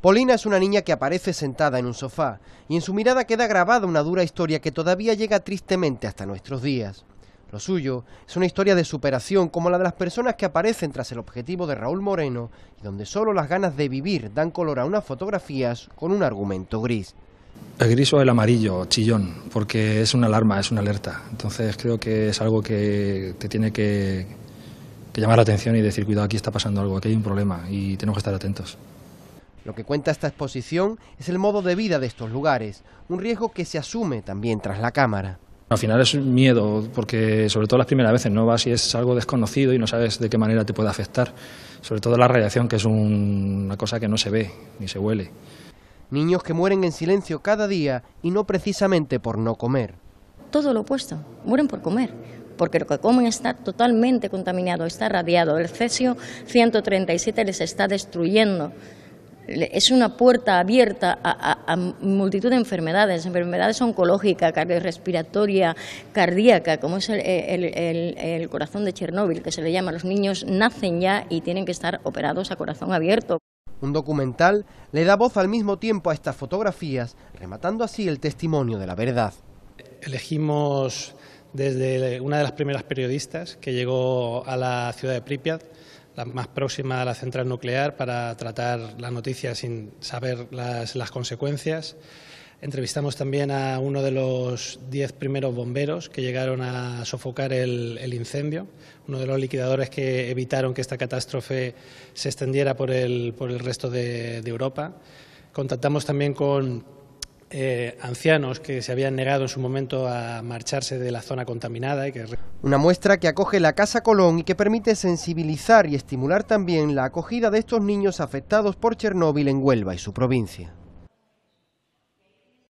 Polina es una niña que aparece sentada en un sofá y en su mirada queda grabada una dura historia que todavía llega tristemente hasta nuestros días. Lo suyo es una historia de superación como la de las personas que aparecen tras el objetivo de Raúl Moreno y donde solo las ganas de vivir dan color a unas fotografías con un argumento gris. El gris o el amarillo, chillón, porque es una alarma, es una alerta. Entonces creo que es algo que te tiene que, que llamar la atención y decir, cuidado, aquí está pasando algo, aquí hay un problema y tenemos que estar atentos. Lo que cuenta esta exposición es el modo de vida de estos lugares, un riesgo que se asume también tras la cámara. Al final es miedo, porque sobre todo las primeras veces no vas y es algo desconocido y no sabes de qué manera te puede afectar, sobre todo la radiación, que es una cosa que no se ve ni se huele. Niños que mueren en silencio cada día y no precisamente por no comer. Todo lo opuesto, mueren por comer, porque lo que comen está totalmente contaminado, está radiado, el cesio 137 les está destruyendo es una puerta abierta a, multitud de enfermedades, enfermedades oncológicas, cardiorrespiratoria, cardíaca, como es el, corazón de Chernóbil, que se le llama. a Los niños nacen ya y tienen que estar operados a corazón abierto. Un documental le da voz al mismo tiempo a estas fotografías, rematando así el testimonio de la verdad. Elegimos desde una de las primeras periodistas que llegó a la ciudad de Pripyat, la más próxima a la central nuclear para tratar la noticia sin saber las, consecuencias. Entrevistamos también a uno de los diez primeros bomberos que llegaron a sofocar el, incendio, uno de los liquidadores que evitaron que esta catástrofe se extendiera por el, por el resto de, de Europa. Contactamos también con eh, ancianos que se habían negado en su momento a marcharse de la zona contaminada. Una muestra que acoge la Casa Colón y que permite sensibilizar y estimular también la acogida de estos niños afectados por Chernóbil en Huelva y su provincia.